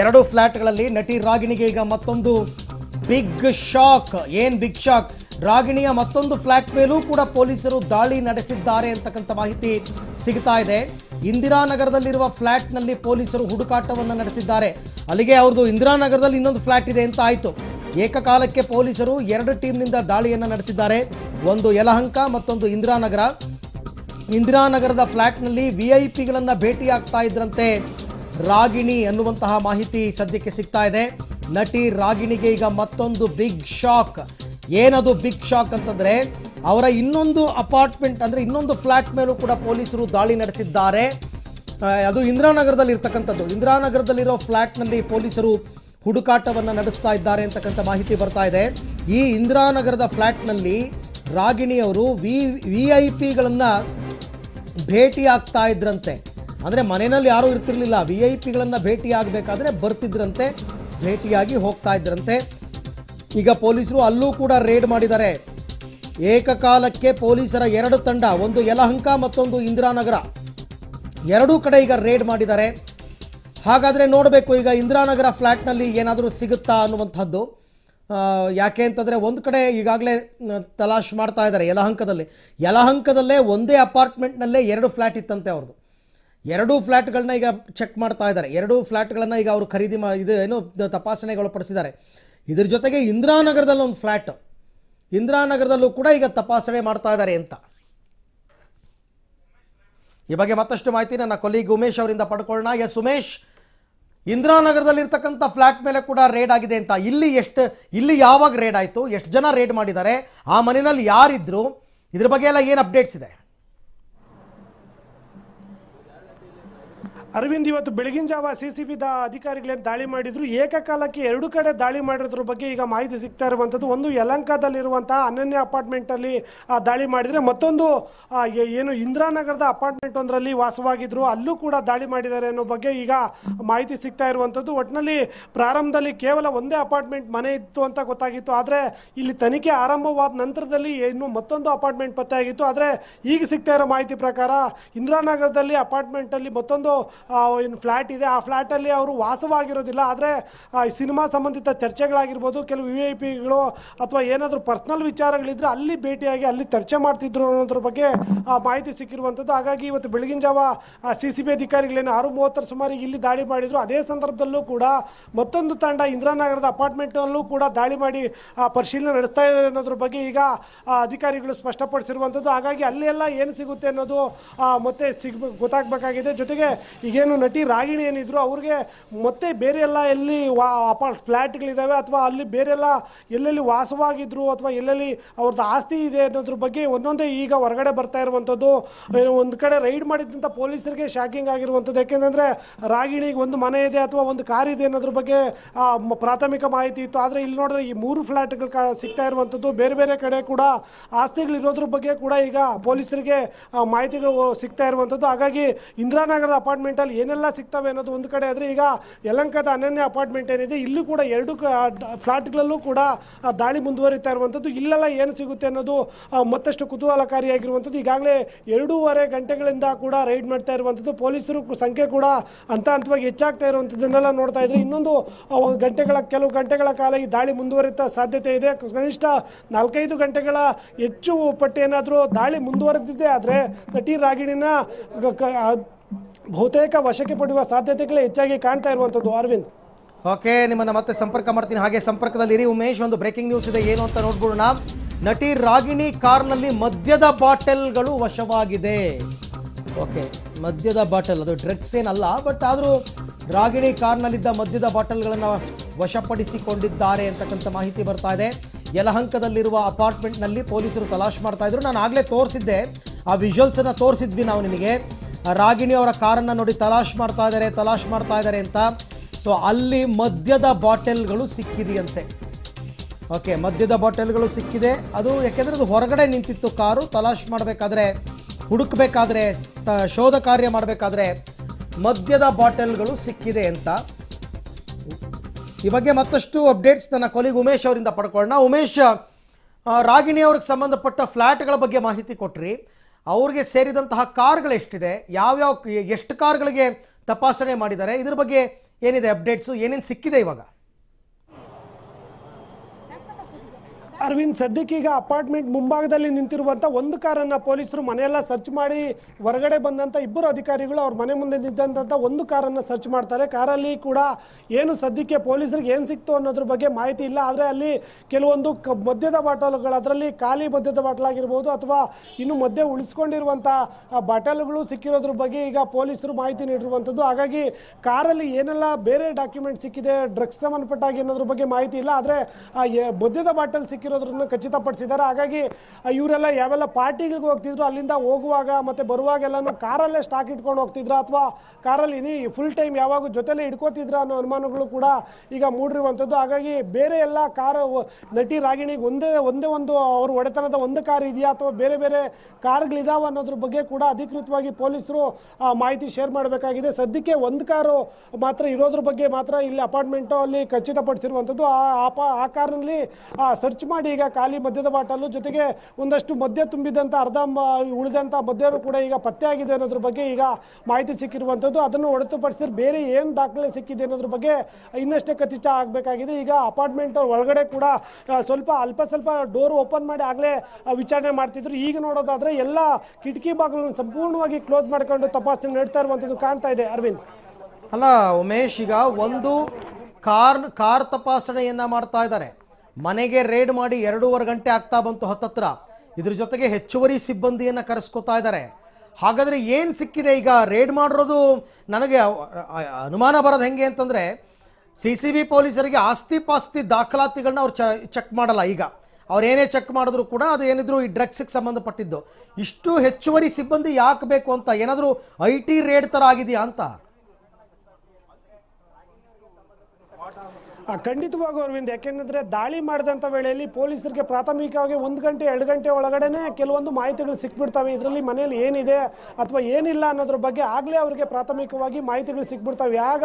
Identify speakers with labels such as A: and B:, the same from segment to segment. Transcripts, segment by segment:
A: ಎರಡು ಫ್ಲ್ಯಾಟ್ಗಳಲ್ಲಿ ನಟಿ ರಾಗಿಣಿಗೆ ಈಗ ಮತ್ತೊಂದು ಬಿಗ್ ಶಾಕ್ ಏನು ಬಿಗ್ ಶಾಕ್ ರಾಗಿಣಿಯ ಮತ್ತೊಂದು ಫ್ಲ್ಯಾಟ್ ಮೇಲೂ ಕೂಡ ಪೊಲೀಸರು ದಾಳಿ ನಡೆಸಿದ್ದಾರೆ ಅಂತಕ್ಕಂಥ ಮಾಹಿತಿ ಸಿಗ್ತಾ ಇದೆ ಇಂದಿರಾನಗರದಲ್ಲಿರುವ ಫ್ಲ್ಯಾಟ್ನಲ್ಲಿ ಪೊಲೀಸರು ಹುಡುಕಾಟವನ್ನು ನಡೆಸಿದ್ದಾರೆ ಅಲ್ಲಿಗೆ ಅವ್ರದ್ದು ಇಂದಿರಾನಗರದಲ್ಲಿ ಇನ್ನೊಂದು ಫ್ಲ್ಯಾಟ್ ಇದೆ ಅಂತ ಆಯಿತು ಏಕಕಾಲಕ್ಕೆ ಪೊಲೀಸರು ಎರಡು ಟೀಮ್ನಿಂದ ದಾಳಿಯನ್ನು ನಡೆಸಿದ್ದಾರೆ ಒಂದು ಯಲಹಂಕ ಮತ್ತೊಂದು ಇಂದಿರಾನಗರ ಇಂದಿರಾನಗರದ ಫ್ಲ್ಯಾಟ್ನಲ್ಲಿ ವಿ ಐ ಪಿಗಳನ್ನು ಭೇಟಿಯಾಗ್ತಾ ಇದ್ರಂತೆ ರಾಗಿಣಿ ಅನ್ನುವಂತಹ ಮಾಹಿತಿ ಸದ್ಯಕ್ಕೆ ಸಿಗ್ತಾ ಇದೆ ನಟಿ ರಾಗಿಣಿಗೆ ಈಗ ಮತ್ತೊಂದು ಬಿಗ್ ಶಾಕ್ ಏನದು ಬಿಗ್ ಶಾಕ್ ಅಂತಂದ್ರೆ ಅವರ ಇನ್ನೊಂದು ಅಪಾರ್ಟ್ಮೆಂಟ್ ಅಂದ್ರೆ ಇನ್ನೊಂದು ಫ್ಲಾಟ್ ಮೇಲೂ ಕೂಡ ಪೊಲೀಸರು ದಾಳಿ ನಡೆಸಿದ್ದಾರೆ ಅದು ಇಂದಿರಾನಗರದಲ್ಲಿ ಇರ್ತಕ್ಕಂಥದ್ದು ಇಂದಿರಾನಗರದಲ್ಲಿರೋ ಫ್ಲ್ಯಾಟ್ನಲ್ಲಿ ಪೊಲೀಸರು ಹುಡುಕಾಟವನ್ನು ನಡೆಸ್ತಾ ಇದ್ದಾರೆ ಅಂತಕ್ಕಂಥ ಮಾಹಿತಿ ಬರ್ತಾ ಇದೆ ಈ ಇಂದಿರಾನಗರದ ಫ್ಲ್ಯಾಟ್ನಲ್ಲಿ ಅವರು ವಿ ವಿ ಐ ಪಿಗಳನ್ನು ಭೇಟಿ ಆಗ್ತಾ ಇದ್ರಂತೆ ಅಂದರೆ ಮನೆಯಲ್ಲಿ ಯಾರೂ ಇರ್ತಿರ್ಲಿಲ್ಲ ವಿ ಐ ಪಿಗಳನ್ನು ಭೇಟಿಯಾಗಬೇಕಾದ್ರೆ ಬರ್ತಿದ್ರಂತೆ ಭೇಟಿಯಾಗಿ ಹೋಗ್ತಾ ಇದ್ರಂತೆ ಈಗ ಪೊಲೀಸರು ಅಲ್ಲೂ ಕೂಡ ರೇಡ್ ಮಾಡಿದ್ದಾರೆ ಏಕಕಾಲಕ್ಕೆ ಪೊಲೀಸರ ಎರಡು ತಂಡ ಒಂದು ಯಲಹಂಕ ಮತ್ತೊಂದು ಇಂದಿರಾನಗರ ಎರಡೂ ಕಡೆ ಈಗ ರೇಡ್ ಮಾಡಿದ್ದಾರೆ ಹಾಗಾದರೆ ನೋಡಬೇಕು ಈಗ ಇಂದಿರಾನಗರ ಫ್ಲ್ಯಾಟ್ನಲ್ಲಿ ಏನಾದರೂ ಸಿಗುತ್ತಾ ಅನ್ನುವಂಥದ್ದು ಯಾಕೆ ಅಂತಂದರೆ ಒಂದು ಕಡೆ ಈಗಾಗಲೇ ತಲಾಶ್ ಮಾಡ್ತಾ ಇದ್ದಾರೆ ಯಲಹಂಕದಲ್ಲಿ ಯಲಹಂಕದಲ್ಲೇ ಒಂದೇ ಅಪಾರ್ಟ್ಮೆಂಟ್ನಲ್ಲೇ ಎರಡು ಫ್ಲ್ಯಾಟ್ ಇತ್ತಂತೆ ಅವ್ರದ್ದು ಎರಡೂ ಫ್ಲ್ಯಾಟ್ಗಳನ್ನ ಈಗ ಚೆಕ್ ಮಾಡ್ತಾ ಇದ್ದಾರೆ ಎರಡು ಫ್ಲ್ಯಾಟ್ಗಳನ್ನು ಈಗ ಅವರು ಖರೀದಿ ಮಾ ಇದು ಏನು ತಪಾಸಣೆಗೆ ಒಳಪಡಿಸಿದ್ದಾರೆ ಇದ್ರ ಜೊತೆಗೆ ಇಂದಿರಾನಗರದಲ್ಲಿ ಒಂದು ಫ್ಲ್ಯಾಟ್ ಇಂದಿರಾನಗರದಲ್ಲೂ ಕೂಡ ಈಗ ತಪಾಸಣೆ ಮಾಡ್ತಾ ಇದ್ದಾರೆ ಅಂತ ಈ ಬಗ್ಗೆ ಮತ್ತಷ್ಟು ಮಾಹಿತಿ ನನ್ನ ಕೊಲೀಗ್ ಉಮೇಶ್ ಅವರಿಂದ ಪಡ್ಕೊಳ್ಳೋಣ ಎಸ್ ಉಮೇಶ್ ಇಂದಿರಾನಗರದಲ್ಲಿರ್ತಕ್ಕಂಥ ಫ್ಲ್ಯಾಟ್ ಮೇಲೆ ಕೂಡ ರೇಡ್ ಆಗಿದೆ ಅಂತ ಇಲ್ಲಿ ಎಷ್ಟು ಇಲ್ಲಿ ಯಾವಾಗ ರೇಡ್ ಆಯಿತು ಎಷ್ಟು ಜನ ರೇಡ್ ಮಾಡಿದ್ದಾರೆ ಆ ಮನೆಯಲ್ಲಿ ಯಾರಿದ್ರು ಇದ್ರ ಬಗ್ಗೆ ಎಲ್ಲ ಏನು ಅಪ್ಡೇಟ್ಸ್ ಇದೆ
B: ಅರವಿಂದ್ ಇವತ್ತು ಬೆಳಗಿನ ಜಾವ ಸಿ ಸಿ ಬಿ ಅಧಿಕಾರಿಗಳೇನು ದಾಳಿ ಮಾಡಿದ್ರು ಏಕಕಾಲಕ್ಕೆ ಎರಡು ಕಡೆ ದಾಳಿ ಮಾಡಿರೋದ್ರ ಬಗ್ಗೆ ಈಗ ಮಾಹಿತಿ ಸಿಗ್ತಾ ಇರುವಂಥದ್ದು ಒಂದು ಯಲಂಕಾದಲ್ಲಿರುವಂತಹ ಅನನ್ಯ ಅಪಾರ್ಟ್ಮೆಂಟಲ್ಲಿ ದಾಳಿ ಮಾಡಿದರೆ ಮತ್ತೊಂದು ಏನು ಇಂದಿರಾನಗರದ ಅಪಾರ್ಟ್ಮೆಂಟ್ ಒಂದರಲ್ಲಿ ವಾಸವಾಗಿದ್ರು ಅಲ್ಲೂ ಕೂಡ ದಾಳಿ ಮಾಡಿದ್ದಾರೆ ಅನ್ನೋ ಬಗ್ಗೆ ಈಗ ಮಾಹಿತಿ ಸಿಗ್ತಾ ಇರುವಂಥದ್ದು ಒಟ್ಟಿನಲ್ಲಿ ಪ್ರಾರಂಭದಲ್ಲಿ ಕೇವಲ ಒಂದೇ ಅಪಾರ್ಟ್ಮೆಂಟ್ ಮನೆ ಇತ್ತು ಅಂತ ಗೊತ್ತಾಗಿತ್ತು ಆದರೆ ಇಲ್ಲಿ ತನಿಖೆ ಆರಂಭವಾದ ನಂತರದಲ್ಲಿ ಏನು ಮತ್ತೊಂದು ಅಪಾರ್ಟ್ಮೆಂಟ್ ಪತ್ತೆ ಆಗಿತ್ತು ಆದರೆ ಈಗ ಸಿಗ್ತಾ ಇರೋ ಮಾಹಿತಿ ಪ್ರಕಾರ ಇಂದಿರಾನಗರದಲ್ಲಿ ಅಪಾರ್ಟ್ಮೆಂಟಲ್ಲಿ ಮತ್ತೊಂದು ಏನು ಫ್ಲ್ಯಾಟ್ ಇದೆ ಆ ಫ್ಲ್ಯಾಟಲ್ಲಿ ಅವರು ವಾಸವಾಗಿರೋದಿಲ್ಲ ಆದರೆ ಸಿನಿಮಾ ಸಂಬಂಧಿತ ಚರ್ಚೆಗಳಾಗಿರ್ಬೋದು ಕೆಲವು ವಿ ಐ ಪಿಗಳು ಅಥವಾ ಏನಾದರೂ ಪರ್ಸ್ನಲ್ ವಿಚಾರಗಳಿದ್ದರೆ ಅಲ್ಲಿ ಭೇಟಿಯಾಗಿ ಅಲ್ಲಿ ಚರ್ಚೆ ಮಾಡ್ತಿದ್ರು ಅನ್ನೋದ್ರ ಬಗ್ಗೆ ಮಾಹಿತಿ ಸಿಕ್ಕಿರುವಂಥದ್ದು ಹಾಗಾಗಿ ಇವತ್ತು ಬೆಳಗಿನ ಜಾವ ಸಿ ಸಿ ಬಿ ಅಧಿಕಾರಿಗಳೇನು ಆರು ಮೂವತ್ತರ ಸುಮಾರಿಗೆ ಇಲ್ಲಿ ದಾಳಿ ಮಾಡಿದರು ಅದೇ ಸಂದರ್ಭದಲ್ಲೂ ಕೂಡ ಮತ್ತೊಂದು ತಂಡ ಇಂದಿರಾನಗರದ ಅಪಾರ್ಟ್ಮೆಂಟ್ನಲ್ಲೂ ಕೂಡ ದಾಳಿ ಮಾಡಿ ಪರಿಶೀಲನೆ ನಡೆಸ್ತಾ ಇದ್ದಾರೆ ಅನ್ನೋದ್ರ ಬಗ್ಗೆ ಈಗ ಅಧಿಕಾರಿಗಳು ಸ್ಪಷ್ಟಪಡಿಸಿರುವಂಥದ್ದು ಹಾಗಾಗಿ ಅಲ್ಲಿ ಎಲ್ಲ ಏನು ಸಿಗುತ್ತೆ ಅನ್ನೋದು ಮತ್ತೆ ಸಿಗ್ ಗೊತ್ತಾಗಬೇಕಾಗಿದೆ ಜೊತೆಗೆ ಈಗೇನು ನಟಿ ರಾಗಿಣಿ ಏನಿದ್ರು ಅವ್ರಿಗೆ ಮತ್ತೆ ಬೇರೆ ಎಲ್ಲ ಎಲ್ಲಿ ವಾ ಅಪಾರ್ಟ್ ಫ್ಲ್ಯಾಟ್ಗಳಿದ್ದಾವೆ ಅಥವಾ ಅಲ್ಲಿ ಬೇರೆಲ್ಲ ಎಲ್ಲೆಲ್ಲಿ ವಾಸವಾಗಿದ್ರು ಅಥವಾ ಎಲ್ಲೆಲ್ಲಿ ಅವ್ರದ್ದು ಆಸ್ತಿ ಇದೆ ಅನ್ನೋದ್ರ ಬಗ್ಗೆ ಒಂದೊಂದೇ ಈಗ ಹೊರಗಡೆ ಬರ್ತಾ ಇರುವಂಥದ್ದು ಒಂದು ಕಡೆ ರೈಡ್ ಮಾಡಿದಂಥ ಪೊಲೀಸರಿಗೆ ಶಾಕಿಂಗ್ ಆಗಿರುವಂಥದ್ದು ಯಾಕೆಂದ್ರೆ ರಾಗಿಣಿಗೆ ಒಂದು ಮನೆ ಇದೆ ಅಥವಾ ಒಂದು ಕಾರ್ ಇದೆ ಅನ್ನೋದ್ರ ಬಗ್ಗೆ ಪ್ರಾಥಮಿಕ ಮಾಹಿತಿ ಇತ್ತು ಆದರೆ ಇಲ್ಲಿ ನೋಡಿದ್ರೆ ಈ ಮೂರು ಫ್ಲ್ಯಾಟ್ಗಳು ಸಿಗ್ತಾ ಇರುವಂಥದ್ದು ಬೇರೆ ಬೇರೆ ಕಡೆ ಕೂಡ ಆಸ್ತಿಗಳಿರೋದ್ರ ಬಗ್ಗೆ ಕೂಡ ಈಗ ಪೊಲೀಸರಿಗೆ ಮಾಹಿತಿಗಳು ಸಿಗ್ತಾ ಇರುವಂಥದ್ದು ಹಾಗಾಗಿ ಇಂದಿರಾನಗರದ ಅಪಾರ್ಟ್ಮೆಂಟ್ ಅಲ್ಲಿ ಏನೆಲ್ಲ ಸಿಗ್ತವೆ ಅನ್ನೋದು ಒಂದು ಕಡೆ ಆದರೆ ಈಗ ಯಲಂಕದ ಅನನ್ಯ ಅಪಾರ್ಟ್ಮೆಂಟ್ ಏನಿದೆ ಇಲ್ಲೂ ಕೂಡ ಎರಡು ಫ್ಲಾಟ್ಗಳಲ್ಲೂ ಕೂಡ ದಾಳಿ ಮುಂದುವರಿತಾ ಇರುವಂಥದ್ದು ಇಲ್ಲೆಲ್ಲ ಏನು ಸಿಗುತ್ತೆ ಅನ್ನೋದು ಮತ್ತಷ್ಟು ಕುತೂಹಲಕಾರಿಯಾಗಿರುವಂಥದ್ದು ಈಗಾಗಲೇ ಎರಡೂವರೆ ಗಂಟೆಗಳಿಂದ ಕೂಡ ರೈಡ್ ಮಾಡ್ತಾ ಇರುವಂಥದ್ದು ಪೊಲೀಸರು ಸಂಖ್ಯೆ ಕೂಡ ಹಂತ ಹಂತವಾಗಿ ಹೆಚ್ಚಾಗ್ತಾ ಇರುವಂಥದ್ದನ್ನೆಲ್ಲ ನೋಡ್ತಾ ಇದ್ರೆ ಇನ್ನೊಂದು ಗಂಟೆಗಳ ಕೆಲವು ಗಂಟೆಗಳ ಕಾಲ ಈ ದಾಳಿ ಮುಂದುವರಿತ ಸಾಧ್ಯತೆ ಇದೆ ಕನಿಷ್ಠ ನಾಲ್ಕೈದು ಗಂಟೆಗಳ ಹೆಚ್ಚು ಪಟ್ಟಿ ಏನಾದರೂ ದಾಳಿ ಮುಂದುವರೆದಿದೆ ಆದರೆ ನಟಿ ರಾಗಿಣಿನ ಬಹುತೇಕ ವಶಕ್ಕೆ ಪಡೆಯುವ ಸಾಧ್ಯತೆಗಳೇ ಹೆಚ್ಚಾಗಿ ಕಾಣ್ತಾ ಇರುವಂತದ್ದು
A: ಅರವಿಂದ್ ಓಕೆ ನಿಮ್ಮನ್ನ ಮತ್ತೆ ಸಂಪರ್ಕ ಮಾಡ್ತೀನಿ ಹಾಗೆ ಸಂಪರ್ಕದಲ್ಲಿ ಇರಿ ಉಮೇಶ್ ಒಂದು ಬ್ರೇಕಿಂಗ್ ನ್ಯೂಸ್ ಇದೆ ಏನು ಅಂತ ನೋಡ್ಬಿಡೋಣ ನಟಿ ರಾಗಿಣಿ ಕಾರ್ನಲ್ಲಿ ಮದ್ಯದ ಬಾಟಲ್ಗಳು ವಶವಾಗಿದೆ ಓಕೆ ಮದ್ಯದ ಬಾಟಲ್ ಅದು ಡ್ರಗ್ಸ್ ಏನಲ್ಲ ಬಟ್ ಆದರೂ ರಾಗಿಣಿ ಕಾರ್ನಲ್ಲಿದ್ದ ಮದ್ಯದ ಬಾಟಲ್ಗಳನ್ನು ವಶಪಡಿಸಿಕೊಂಡಿದ್ದಾರೆ ಅಂತಕ್ಕಂಥ ಮಾಹಿತಿ ಬರ್ತಾ ಇದೆ ಯಲಹಂಕದಲ್ಲಿರುವ ಅಪಾರ್ಟ್ಮೆಂಟ್ನಲ್ಲಿ ಪೊಲೀಸರು ತಲಾಶ್ ಮಾಡ್ತಾ ಇದ್ರು ನಾನು ಆಗಲೇ ತೋರಿಸಿದ್ದೆ ಆ ವಿಜುವಲ್ಸನ್ನು ತೋರಿಸಿದ್ವಿ ನಾವು ನಿಮಗೆ ರಾಗಿಣಿ ಅವರ ಕಾರನ್ನು ನೋಡಿ ತಲಾಶ್ ಮಾಡ್ತಾ ಇದಾರೆ ತಲಾಶ್ ಮಾಡ್ತಾ ಇದಾರೆ ಅಂತ ಸೊ ಅಲ್ಲಿ ಮದ್ಯದ ಬಾಟಲ್ಗಳು ಸಿಕ್ಕಿದೆಯಂತೆ ಓಕೆ ಮದ್ಯದ ಬಾಟಲ್ಗಳು ಸಿಕ್ಕಿದೆ ಅದು ಯಾಕೆಂದರೆ ಅದು ಹೊರಗಡೆ ನಿಂತಿತ್ತು ಕಾರು ತಲಾಶ್ ಮಾಡಬೇಕಾದ್ರೆ ಹುಡುಕಬೇಕಾದ್ರೆ ತ ಶೋಧ ಕಾರ್ಯ ಮಾಡಬೇಕಾದ್ರೆ ಮದ್ಯದ ಬಾಟಲ್ಗಳು ಸಿಕ್ಕಿದೆ ಅಂತ ಈ ಬಗ್ಗೆ ಮತ್ತಷ್ಟು ಅಪ್ಡೇಟ್ಸ್ ನನ್ನ ಕೊಲೆಗೆ ಉಮೇಶ್ ಅವರಿಂದ ಪಡ್ಕೊಳ್ಳೋಣ ಉಮೇಶ್ ರಾಗಿಣಿ ಅವ್ರಿಗೆ ಸಂಬಂಧಪಟ್ಟ ಫ್ಲ್ಯಾಟ್ಗಳ ಬಗ್ಗೆ ಮಾಹಿತಿ ಕೊಟ್ರಿ ಅವ್ರಿಗೆ ಸೇರಿದಂತಹ ಕಾರ್ಗಳೆಷ್ಟಿದೆ ಎಷ್ಟಿದೆ ಯಾವ್ಯಾವ ಎಷ್ಟು ಕಾರ್ಗಳಿಗೆ ತಪಾಸಣೆ ಮಾಡಿದ್ದಾರೆ ಇದ್ರ ಬಗ್ಗೆ ಏನಿದೆ ಅಪ್ಡೇಟ್ಸು ಏನೇನು ಸಿಕ್ಕಿದೆ ಇವಾಗ
B: ಅರವಿಂದ್ ಈಗ ಅಪಾರ್ಟ್ಮೆಂಟ್ ಮುಂಭಾಗದಲ್ಲಿ ನಿಂತಿರುವಂತ ಒಂದು ಕಾರನ್ನ ಪೊಲೀಸರು ಮನೆಯೆಲ್ಲ ಸರ್ಚ್ ಮಾಡಿ ಹೊರಗಡೆ ಬಂದಂತ ಇಬ್ಬರು ಅಧಿಕಾರಿಗಳು ಅವ್ರ ಮನೆ ಮುಂದೆ ನಿಂತಂತ ಒಂದು ಕಾರನ್ನು ಸರ್ಚ್ ಮಾಡ್ತಾರೆ ಕಾರಲ್ಲಿ ಕೂಡ ಏನು ಸದ್ಯಕ್ಕೆ ಪೊಲೀಸರಿಗೆ ಏನು ಸಿಕ್ತು ಅನ್ನೋದ್ರ ಬಗ್ಗೆ ಮಾಹಿತಿ ಇಲ್ಲ ಆದರೆ ಅಲ್ಲಿ ಕೆಲವೊಂದು ಮದ್ಯದ ಬಾಟಲ್ಗಳು ಅದರಲ್ಲಿ ಖಾಲಿ ಮದ್ಯದ ಬಾಟಲ್ ಆಗಿರ್ಬೋದು ಅಥವಾ ಇನ್ನು ಮದ್ಯ ಉಳಿಸ್ಕೊಂಡಿರುವಂಥ ಬಾಟಲ್ಗಳು ಸಿಕ್ಕಿರೋದ್ರ ಬಗ್ಗೆ ಈಗ ಪೊಲೀಸರು ಮಾಹಿತಿ ನೀಡಿರುವಂತದ್ದು ಹಾಗಾಗಿ ಕಾರಲ್ಲಿ ಏನೆಲ್ಲ ಬೇರೆ ಡಾಕ್ಯುಮೆಂಟ್ ಸಿಕ್ಕಿದೆ ಡ್ರಗ್ಸ್ ಸಂಬಂಧಪಟ್ಟಾಗಿ ಅನ್ನೋದ್ರ ಬಗ್ಗೆ ಮಾಹಿತಿ ಇಲ್ಲ ಆದರೆ ಮದ್ಯದ ಬಾಟಲ್ ಸಿಕ್ಕಿರೋ ಆಗಿರೋದ್ರನ್ನ ಖಚಿತಪಡಿಸಿದ್ದಾರೆ ಹಾಗಾಗಿ ಇವರೆಲ್ಲ ಯಾವೆಲ್ಲ ಪಾರ್ಟಿಗಳಿಗೆ ಹೋಗ್ತಿದ್ರು ಅಲ್ಲಿಂದ ಹೋಗುವಾಗ ಮತ್ತೆ ಬರುವಾಗೆಲ್ಲನೂ ಕಾರಲ್ಲೇ ಸ್ಟಾಕ್ ಇಟ್ಕೊಂಡು ಹೋಗ್ತಿದ್ರ ಅಥವಾ ಕಾರಲ್ಲಿ ಇನಿ ಫುಲ್ ಟೈಮ್ ಯಾವಾಗ ಜೊತೆಲೇ ಇಟ್ಕೋತಿದ್ರ ಅನ್ನೋ ಅನುಮಾನಗಳು ಕೂಡ ಈಗ ಮೂಡಿರುವಂಥದ್ದು ಹಾಗಾಗಿ ಬೇರೆ ಎಲ್ಲ ಕಾರು ನಟಿ ರಾಗಿಣಿಗೆ ಒಂದೇ ಒಂದೇ ಒಂದು ಅವ್ರ ಒಡೆತನದ ಒಂದು ಕಾರ್ ಇದೆಯಾ ಅಥವಾ ಬೇರೆ ಬೇರೆ ಕಾರ್ಗಳಿದಾವೆ ಅನ್ನೋದ್ರ ಬಗ್ಗೆ ಕೂಡ ಅಧಿಕೃತವಾಗಿ ಪೊಲೀಸರು ಮಾಹಿತಿ ಶೇರ್ ಮಾಡಬೇಕಾಗಿದೆ ಸದ್ಯಕ್ಕೆ ಒಂದು ಕಾರು ಮಾತ್ರ ಇರೋದ್ರ ಬಗ್ಗೆ ಮಾತ್ರ ಇಲ್ಲಿ ಅಪಾರ್ಟ್ಮೆಂಟ್ ಅಲ್ಲಿ ಖಚಿತಪಡಿಸಿರುವಂಥದ್ದು ಆ ಆ ಕಾರ್ನಲ್ಲಿ ಸರ್ಚ್ ಮಾಡಿ ಮಾಡಿ ಈಗ ಖಾಲಿ ಮದ್ಯದ ಬಾಟಲು ಜೊತೆಗೆ ಒಂದಷ್ಟು ಮದ್ಯ ತುಂಬಿದಂಥ ಅರ್ಧ ಉಳಿದಂಥ ಮದ್ಯರು ಕೂಡ ಈಗ ಪತ್ತೆಯಾಗಿದೆ ಅನ್ನೋದ್ರ ಬಗ್ಗೆ ಈಗ ಮಾಹಿತಿ ಸಿಕ್ಕಿರುವಂಥದ್ದು ಅದನ್ನು ಹೊರತುಪಡಿಸಿದ್ರೆ ಬೇರೆ ಏನು ದಾಖಲೆ ಸಿಕ್ಕಿದೆ ಅನ್ನೋದ್ರ ಬಗ್ಗೆ ಇನ್ನಷ್ಟೇ ಕತಿಚ ಆಗಬೇಕಾಗಿದೆ ಈಗ ಅಪಾರ್ಟ್ಮೆಂಟ್ ಒಳಗಡೆ ಕೂಡ ಸ್ವಲ್ಪ ಅಲ್ಪ ಸ್ವಲ್ಪ ಡೋರ್ ಓಪನ್ ಮಾಡಿ ಆಗಲೇ ವಿಚಾರಣೆ ಮಾಡ್ತಿದ್ರು ಈಗ ನೋಡೋದಾದರೆ ಎಲ್ಲ ಕಿಟಕಿ ಬಾಗಿಲನ್ನು ಸಂಪೂರ್ಣವಾಗಿ
A: ಕ್ಲೋಸ್ ಮಾಡ್ಕೊಂಡು ತಪಾಸಣೆ ನಡೀತಾ ಇರುವಂಥದ್ದು ಕಾಣ್ತಾ ಇದೆ ಅರವಿಂದ್ ಅಲ್ಲ ಉಮೇಶ್ ಈಗ ಒಂದು ಕಾರ್ ಕಾರ್ ತಪಾಸಣೆಯನ್ನ ಮಾಡ್ತಾ ಇದ್ದಾರೆ ಮನೆಗೆ ರೇಡ್ ಮಾಡಿ ಎರಡೂವರೆ ಗಂಟೆ ಆಗ್ತಾ ಬಂತು ಹತ್ತತ್ರ ಇದ್ರ ಜೊತೆಗೆ ಹೆಚ್ಚುವರಿ ಸಿಬ್ಬಂದಿಯನ್ನು ಕರೆಸ್ಕೊತಾ ಇದ್ದಾರೆ ಹಾಗಾದರೆ ಏನು ಸಿಕ್ಕಿದೆ ಈಗ ರೇಡ್ ಮಾಡಿರೋದು ನನಗೆ ಅನುಮಾನ ಬರೋದು ಹೆಂಗೆ ಅಂತಂದರೆ ಸಿ ಸಿ ಬಿ ಪೊಲೀಸರಿಗೆ ಆಸ್ತಿ ಪಾಸ್ತಿ ದಾಖಲಾತಿಗಳನ್ನ ಅವ್ರು ಚ ಚೆಕ್ ಮಾಡಲ್ಲ ಈಗ ಅವರೇನೇ ಚೆಕ್ ಮಾಡಿದ್ರು ಕೂಡ ಅದು ಏನಿದ್ರು ಈ ಡ್ರಗ್ಸಿಗೆ ಸಂಬಂಧಪಟ್ಟಿದ್ದು ಇಷ್ಟು ಹೆಚ್ಚುವರಿ ಸಿಬ್ಬಂದಿ ಯಾಕೆ ಬೇಕು ಅಂತ ಏನಾದರೂ ಐ ಟಿ ರೇಡ್ ಥರ ಆಗಿದೆಯಾ ಅಂತ
B: ಖಂಡಿತವಾಗೂ ಅರವಿಂದ್ ಯಾಕೆಂದರೆ ದಾಳಿ ಮಾಡಿದಂಥ ವೇಳೆಯಲ್ಲಿ ಪೊಲೀಸರಿಗೆ ಪ್ರಾಥಮಿಕವಾಗಿ ಒಂದು ಗಂಟೆ ಎರಡು ಗಂಟೆ ಒಳಗಡೆ ಕೆಲವೊಂದು ಮಾಹಿತಿಗಳು ಸಿಕ್ಬಿಡ್ತವೆ ಇದರಲ್ಲಿ ಮನೆಯಲ್ಲಿ ಏನಿದೆ ಅಥವಾ ಏನಿಲ್ಲ ಅನ್ನೋದ್ರ ಬಗ್ಗೆ ಆಗಲೇ ಅವರಿಗೆ ಪ್ರಾಥಮಿಕವಾಗಿ ಮಾಹಿತಿಗಳು ಸಿಕ್ಬಿಡ್ತವೆ ಯಾಗ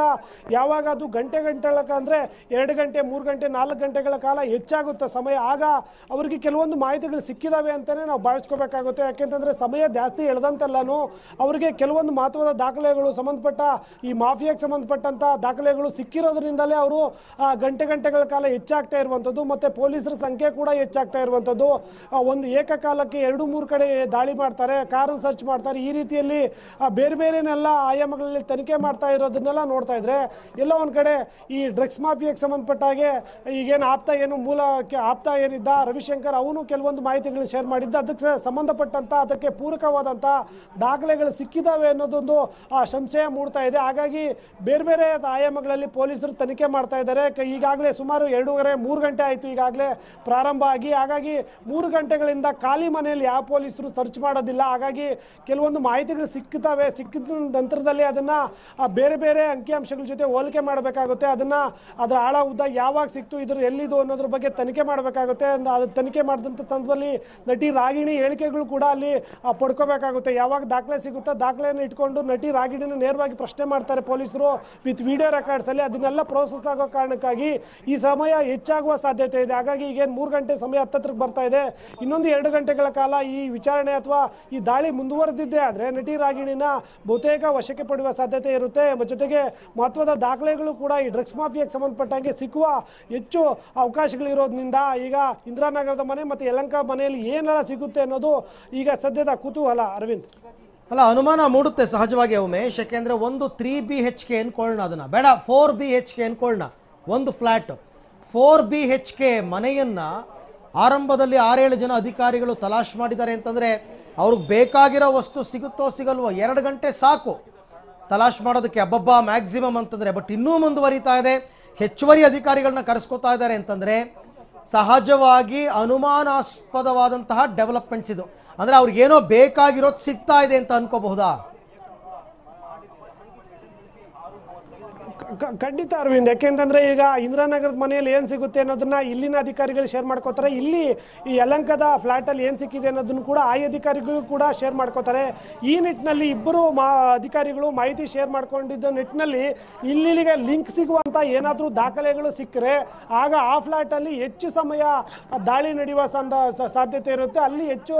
B: ಯಾವಾಗ ಅದು ಗಂಟೆ ಗಂಟೆಗಳ ಅಂದರೆ ಎರಡು ಗಂಟೆ ಮೂರು ಗಂಟೆ ನಾಲ್ಕು ಗಂಟೆಗಳ ಕಾಲ ಹೆಚ್ಚಾಗುತ್ತೆ ಸಮಯ ಆಗ ಅವರಿಗೆ ಕೆಲವೊಂದು ಮಾಹಿತಿಗಳು ಸಿಕ್ಕಿದಾವೆ ಅಂತಲೇ ನಾವು ಭಾವಿಸ್ಕೋಬೇಕಾಗುತ್ತೆ ಯಾಕೆಂತಂದರೆ ಸಮಯ ಜಾಸ್ತಿ ಎಳೆದಂತೆಲ್ಲೂ ಅವರಿಗೆ ಕೆಲವೊಂದು ಮಹತ್ವದ ದಾಖಲೆಗಳು ಸಂಬಂಧಪಟ್ಟ ಈ ಮಾಫಿಯಾಗೆ ಸಂಬಂಧಪಟ್ಟಂಥ ದಾಖಲೆಗಳು ಸಿಕ್ಕಿರೋದ್ರಿಂದಲೇ ಅವರು ಗಂಟೆ ಗಂಟೆಗಳ ಕಾಲ ಹೆಚ್ಚಾಗ್ತಾ ಇರುವಂಥದ್ದು ಮತ್ತು ಪೊಲೀಸರ ಸಂಖ್ಯೆ ಕೂಡ ಹೆಚ್ಚಾಗ್ತಾ ಇರುವಂಥದ್ದು ಒಂದು ಏಕಕಾಲಕ್ಕೆ ಎರಡು ಮೂರು ಕಡೆ ದಾಳಿ ಮಾಡ್ತಾರೆ ಕಾರು ಸರ್ಚ್ ಮಾಡ್ತಾರೆ ಈ ರೀತಿಯಲ್ಲಿ ಬೇರೆ ಬೇರೆನೆಲ್ಲ ಆಯಾಮಗಳಲ್ಲಿ ತನಿಖೆ ಮಾಡ್ತಾ ಇರೋದನ್ನೆಲ್ಲ ನೋಡ್ತಾ ಇದ್ರೆ ಎಲ್ಲ ಒಂದು ಕಡೆ ಈ ಡ್ರಗ್ಸ್ ಮಾಫಿಯಾಗೆ ಸಂಬಂಧಪಟ್ಟ ಹಾಗೆ ಈಗೇನು ಆಪ್ತ ಏನು ಮೂಲ ಆಪ್ತ ಏನಿದ್ದ ರವಿಶಂಕರ್ ಅವನು ಕೆಲವೊಂದು ಮಾಹಿತಿಗಳನ್ನ ಶೇರ್ ಮಾಡಿದ್ದ ಅದಕ್ಕೆ ಸಂಬಂಧಪಟ್ಟಂಥ ಅದಕ್ಕೆ ಪೂರಕವಾದಂಥ ದಾಖಲೆಗಳು ಸಿಕ್ಕಿದ್ದಾವೆ ಅನ್ನೋದೊಂದು ಆ ಸಂಶಯ ಮೂಡ್ತಾ ಇದೆ ಹಾಗಾಗಿ ಬೇರೆ ಬೇರೆ ಆಯಾಮಗಳಲ್ಲಿ ಪೊಲೀಸರು ತನಿಖೆ ಮಾಡ್ತಾ ಇದ್ದಾರೆ ಈಗಾಗಲೇ ಸುಮಾರು ಎರಡೂವರೆ ಮೂರು ಗಂಟೆ ಆಯಿತು ಈಗಾಗಲೇ ಪ್ರಾರಂಭ ಆಗಿ ಹಾಗಾಗಿ ಮೂರು ಗಂಟೆಗಳಿಂದ ಖಾಲಿ ಮನೆಯಲ್ಲಿ ಯಾವ ಪೊಲೀಸರು ಸರ್ಚ್ ಮಾಡೋದಿಲ್ಲ ಹಾಗಾಗಿ ಕೆಲವೊಂದು ಮಾಹಿತಿಗಳು ಸಿಕ್ಕುತ್ತವೆ ಸಿಕ್ಕಿದ ನಂತರದಲ್ಲಿ ಅದನ್ನು ಬೇರೆ ಬೇರೆ ಅಂಕಿಅಂಶಗಳ ಜೊತೆ ಹೋಲಿಕೆ ಮಾಡಬೇಕಾಗುತ್ತೆ ಅದನ್ನು ಅದರ ಆಳ ಉದ್ದ ಯಾವಾಗ ಸಿಕ್ತು ಇದ್ರ ಎಲ್ಲಿದು ಅನ್ನೋದ್ರ ಬಗ್ಗೆ ತನಿಖೆ ಮಾಡಬೇಕಾಗುತ್ತೆ ಅದು ತನಿಖೆ ಮಾಡಿದಂಥ ಸಂದರ್ಭದಲ್ಲಿ ನಟಿ ರಾಗಿಣಿ ಹೇಳಿಕೆಗಳು ಕೂಡ ಅಲ್ಲಿ ಪಡ್ಕೋಬೇಕಾಗುತ್ತೆ ಯಾವಾಗ ದಾಖಲೆ ಸಿಗುತ್ತೋ ದಾಖಲೆಯನ್ನು ಇಟ್ಕೊಂಡು ನಟಿ ರಾಗಿಣಿನ ನೇರವಾಗಿ ಪ್ರಶ್ನೆ ಮಾಡ್ತಾರೆ ಪೊಲೀಸರು ವಿತ್ ವಿಡಿಯೋ ರೆಕಾರ್ಡ್ಸಲ್ಲಿ ಅದನ್ನೆಲ್ಲ ಪ್ರೋಸೆಸ್ ಆಗೋ ಕಾರಣಕ್ಕೆ ಕಾರಣಕ್ಕಾಗಿ ಈ ಸಮಯ ಹೆಚ್ಚಾಗುವ ಸಾಧ್ಯತೆ ಇದೆ ಹಾಗಾಗಿ ಏನು ಮೂರು ಗಂಟೆ ಸಮಯ ಹತ್ತತ್ರಕ್ಕೆ ಬರ್ತಾ ಇದೆ ಇನ್ನೊಂದು ಎರಡು ಗಂಟೆಗಳ ಕಾಲ ಈ ವಿಚಾರಣೆ ಅಥವಾ ಈ ದಾಳಿ ಮುಂದುವರೆದಿದ್ದೇ ಆದರೆ ನಟಿ ರಾಗಿಣಿನ ಬಹುತೇಕ ವಶಕ್ಕೆ ಪಡೆಯುವ ಸಾಧ್ಯತೆ ಇರುತ್ತೆ ಜೊತೆಗೆ ಮಹತ್ವದ ದಾಖಲೆಗಳು ಕೂಡ ಈ ಡ್ರಗ್ಸ್ ಮಾಫಿಯಾಗೆ ಸಂಬಂಧಪಟ್ಟಂಗೆ ಸಿಕ್ಕುವ ಹೆಚ್ಚು ಅವಕಾಶಗಳಿರೋದ್ರಿಂದ ಈಗ ಇಂದಿರಾನಗರದ ಮನೆ ಮತ್ತು ಯಲಂಕ ಮನೆಯಲ್ಲಿ ಏನೆಲ್ಲ ಸಿಗುತ್ತೆ ಅನ್ನೋದು ಈಗ ಸದ್ಯದ ಕುತೂಹಲ ಅರವಿಂದ್ ಅಲ್ಲ ಅನುಮಾನ
A: ಮೂಡುತ್ತೆ ಸಹಜವಾಗಿ ಉಮೇಶ್ ಯಾಕೆಂದರೆ ಒಂದು ತ್ರೀ ಬಿ ಹೆಚ್ ಕೆ ಅನ್ಕೊಳ್ಳೋಣ ಅದನ್ನ ಬೇಡ ಫೋರ್ ಬಿ ಹೆಚ್ ಕೆ ಅನ್ಕೊಳ್ಳೋಣ ಒಂದು flat four B H K ಮನೆಯನ್ನು ಆರಂಭದಲ್ಲಿ ಆರೇಳು ಜನ ಅಧಿಕಾರಿಗಳು ತಲಾಶ್ ಮಾಡಿದ್ದಾರೆ ಅಂತಂದರೆ ಅವ್ರಿಗೆ ಬೇಕಾಗಿರೋ ವಸ್ತು ಸಿಗುತ್ತೋ ಸಿಗಲ್ವೋ ಎರಡು ಗಂಟೆ ಸಾಕು ತಲಾಶ್ ಮಾಡೋದಕ್ಕೆ ಅಬ್ಬಬ್ಬ ಮ್ಯಾಕ್ಸಿಮಮ್ ಅಂತಂದರೆ ಬಟ್ ಇನ್ನೂ ಮುಂದುವರಿತಾ ಇದೆ ಹೆಚ್ಚುವರಿ ಅಧಿಕಾರಿಗಳನ್ನ ಕರೆಸ್ಕೋತಾ ಇದ್ದಾರೆ ಅಂತಂದರೆ ಸಹಜವಾಗಿ ಅನುಮಾನಾಸ್ಪದವಾದಂತಹ ಡೆವಲಪ್ಮೆಂಟ್ಸ್ ಇದು ಅಂದರೆ ಅವ್ರಿಗೇನೋ ಬೇಕಾಗಿರೋದು ಸಿಗ್ತಾ ಇದೆ ಅಂತ ಅನ್ಕೋಬಹುದಾ ಖಂಡಿತ ಅರವಿಂದ್
B: ಯಾಕೆಂತಂದರೆ ಈಗ ಇಂದಿರಾನಗರದ ಮನೆಯಲ್ಲಿ ಏನು ಸಿಗುತ್ತೆ ಅನ್ನೋದನ್ನ ಇಲ್ಲಿನ ಅಧಿಕಾರಿಗಳು ಶೇರ್ ಮಾಡ್ಕೋತಾರೆ ಇಲ್ಲಿ ಈ ಯಲಂಕದ ಫ್ಲ್ಯಾಟಲ್ಲಿ ಏನು ಸಿಕ್ಕಿದೆ ಅನ್ನೋದನ್ನು ಕೂಡ ಆ ಅಧಿಕಾರಿಗಳು ಕೂಡ ಶೇರ್ ಮಾಡ್ಕೋತಾರೆ ಈ ನಿಟ್ಟಿನಲ್ಲಿ ಇಬ್ಬರು ಮಾ ಅಧಿಕಾರಿಗಳು ಮಾಹಿತಿ ಶೇರ್ ಮಾಡ್ಕೊಂಡಿದ್ದ ನಿಟ್ಟಿನಲ್ಲಿ ಇಲ್ಲಿಗೆ ಲಿಂಕ್ ಸಿಗುವಂಥ ಏನಾದರೂ ದಾಖಲೆಗಳು ಸಿಕ್ಕರೆ ಆಗ ಆ ಫ್ಲ್ಯಾಟಲ್ಲಿ ಹೆಚ್ಚು ಸಮಯ ದಾಳಿ ನಡೆಯುವ ಸಂದ ಸಾಧ್ಯತೆ ಇರುತ್ತೆ ಅಲ್ಲಿ ಹೆಚ್ಚು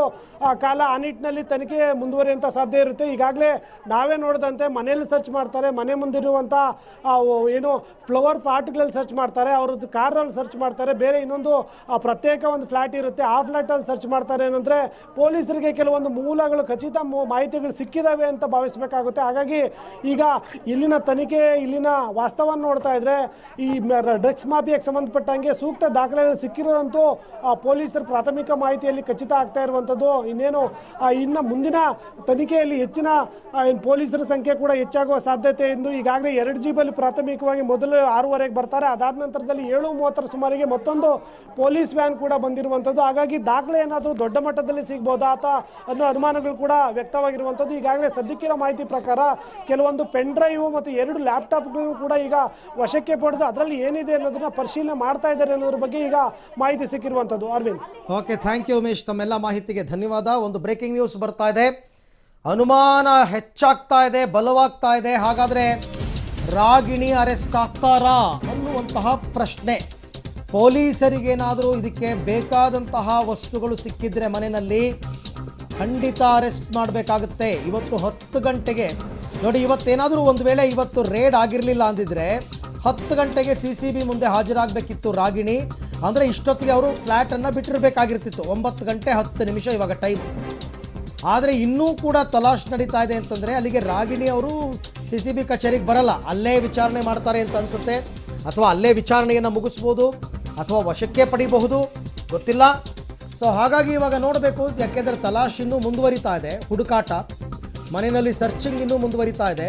B: ಕಾಲ ಆ ನಿಟ್ಟಿನಲ್ಲಿ ತನಿಖೆ ಮುಂದುವರಿಯುವಂಥ ಸಾಧ್ಯ ಇರುತ್ತೆ ಈಗಾಗಲೇ ನಾವೇ ನೋಡಿದಂತೆ ಮನೆಯಲ್ಲಿ ಸರ್ಚ್ ಮಾಡ್ತಾರೆ ಮನೆ ಮುಂದಿರುವಂಥ ಏನು ಫ್ಲವರ್ ಪಾರ್ಟ್ಗಳಲ್ಲಿ ಸರ್ಚ್ ಮಾಡ್ತಾರೆ ಅವ್ರದ್ದು ಕಾರ್ನಲ್ಲಿ ಸರ್ಚ್ ಮಾಡ್ತಾರೆ ಬೇರೆ ಇನ್ನೊಂದು ಪ್ರತ್ಯೇಕ ಒಂದು ಫ್ಲ್ಯಾಟ್ ಇರುತ್ತೆ ಆ ಫ್ಲ್ಯಾಟಲ್ಲಿ ಸರ್ಚ್ ಮಾಡ್ತಾರೆ ಏನಂದರೆ ಪೊಲೀಸರಿಗೆ ಕೆಲವೊಂದು ಮೂಲಗಳು ಖಚಿತ ಮಾಹಿತಿಗಳು ಸಿಕ್ಕಿದಾವೆ ಅಂತ ಭಾವಿಸಬೇಕಾಗುತ್ತೆ ಹಾಗಾಗಿ ಈಗ ಇಲ್ಲಿನ ತನಿಖೆ ಇಲ್ಲಿನ ವಾಸ್ತವ ನೋಡ್ತಾ ಇದ್ದರೆ ಈ ಡ್ರಗ್ಸ್ ಮಾಫಿಯಾಗೆ ಸಂಬಂಧಪಟ್ಟಂಗೆ ಸೂಕ್ತ ದಾಖಲೆಗಳು ಸಿಕ್ಕಿರೋದಂತೂ ಪೊಲೀಸರ ಪ್ರಾಥಮಿಕ ಮಾಹಿತಿಯಲ್ಲಿ ಖಚಿತ ಆಗ್ತಾ ಇರುವಂಥದ್ದು ಇನ್ನೇನು ಇನ್ನು ಮುಂದಿನ ತನಿಖೆಯಲ್ಲಿ ಹೆಚ್ಚಿನ ಪೊಲೀಸರ ಸಂಖ್ಯೆ ಕೂಡ ಹೆಚ್ಚಾಗುವ ಸಾಧ್ಯತೆ ಎಂದು ಈಗಾಗಲೇ ಎರಡು ಜಿ ಬಲ್ಲಿ ಪ್ರಾಥಮಿಕವಾಗಿ ಮೊದಲು ಆರೂವರೆಗೆ ಬರ್ತಾರೆ ಅದಾದ ನಂತರದಲ್ಲಿ ಏಳು ಮೂವತ್ತರ ಸುಮಾರಿಗೆ ಮತ್ತೊಂದು ಪೊಲೀಸ್ ವ್ಯಾನ್ ಕೂಡ ಬಂದಿರುವಂಥದ್ದು ಹಾಗಾಗಿ ದಾಖಲೆ ಏನಾದರೂ ದೊಡ್ಡ ಮಟ್ಟದಲ್ಲಿ ಸಿಗ್ಬೋದಾ ಅಥವಾ ಅನ್ನೋ ಅನುಮಾನಗಳು ಕೂಡ ವ್ಯಕ್ತವಾಗಿರುವಂಥದ್ದು ಈಗಾಗಲೇ ಸದ್ಯಕ್ಕಿನ ಮಾಹಿತಿ ಪ್ರಕಾರ ಕೆಲವೊಂದು ಪೆನ್ ಡ್ರೈವ್ ಮತ್ತು ಎರಡು ಲ್ಯಾಪ್ಟಾಪ್ಗಳು ಕೂಡ ಈಗ ವಶಕ್ಕೆ
A: ಪಡೆದು ಅದರಲ್ಲಿ ಏನಿದೆ ಅನ್ನೋದನ್ನ ಪರಿಶೀಲನೆ ಮಾಡ್ತಾ ಇದ್ದಾರೆ ಅನ್ನೋದ್ರ ಬಗ್ಗೆ ಈಗ ಮಾಹಿತಿ ಸಿಕ್ಕಿರುವಂಥದ್ದು Arvind okay thank you Umesh ತಮ್ಮೆಲ್ಲ ಮಾಹಿತಿಗೆ ಧನ್ಯವಾದ ಒಂದು ಬ್ರೇಕಿಂಗ್ ನ್ಯೂಸ್ ಬರ್ತಾ ಇದೆ ಅನುಮಾನ ಹೆಚ್ಚಾಗ್ತಾ ಇದೆ ಬಲವಾಗ್ತಾ ಇದೆ ಹಾಗಾದರೆ ರಾಗಿಣಿ ಅರೆಸ್ಟ್ ಆಗ್ತಾರಾ ಅನ್ನುವಂತಹ ಪ್ರಶ್ನೆ ಪೊಲೀಸರಿಗೇನಾದರೂ ಇದಕ್ಕೆ ಬೇಕಾದಂತಹ ವಸ್ತುಗಳು ಸಿಕ್ಕಿದ್ರೆ ಮನೆಯಲ್ಲಿ ಖಂಡಿತ ಅರೆಸ್ಟ್ ಮಾಡಬೇಕಾಗುತ್ತೆ ಇವತ್ತು ಹತ್ತು ಗಂಟೆಗೆ ನೋಡಿ ಇವತ್ತೇನಾದರೂ ಒಂದು ವೇಳೆ ಇವತ್ತು ರೇಡ್ ಆಗಿರಲಿಲ್ಲ ಅಂದಿದ್ರೆ ಹತ್ತು ಗಂಟೆಗೆ ಸಿ ಸಿ ಬಿ ಮುಂದೆ ಹಾಜರಾಗಬೇಕಿತ್ತು ರಾಗಿಣಿ ಅಂದರೆ ಇಷ್ಟೊತ್ತಿಗೆ ಅವರು ಫ್ಲ್ಯಾಟನ್ನು ಬಿಟ್ಟಿರಬೇಕಾಗಿರ್ತಿತ್ತು ಒಂಬತ್ತು ಗಂಟೆ ಹತ್ತು ನಿಮಿಷ ಇವಾಗ ಟೈಮ್ ಆದರೆ ಇನ್ನೂ ಕೂಡ ತಲಾಶ್ ನಡೀತಾ ಇದೆ ಅಂತಂದರೆ ಅಲ್ಲಿಗೆ ರಾಗಿಣಿ ಅವರು ಸಿ ಸಿ ಬಿ ಕಚೇರಿಗೆ ಬರಲ್ಲ ಅಲ್ಲೇ ವಿಚಾರಣೆ ಮಾಡ್ತಾರೆ ಅಂತ ಅನಿಸುತ್ತೆ ಅಥವಾ ಅಲ್ಲೇ ವಿಚಾರಣೆಯನ್ನು ಮುಗಿಸ್ಬೋದು ಅಥವಾ ವಶಕ್ಕೆ ಪಡಿಬಹುದು ಗೊತ್ತಿಲ್ಲ ಸೊ ಹಾಗಾಗಿ ಇವಾಗ ನೋಡಬೇಕು ಯಾಕೆಂದರೆ ತಲಾಶ್ ಇನ್ನೂ ಮುಂದುವರಿತಾ ಇದೆ ಹುಡುಕಾಟ ಮನೆಯಲ್ಲಿ ಸರ್ಚಿಂಗ್ ಇನ್ನೂ ಮುಂದುವರಿತಾ ಇದೆ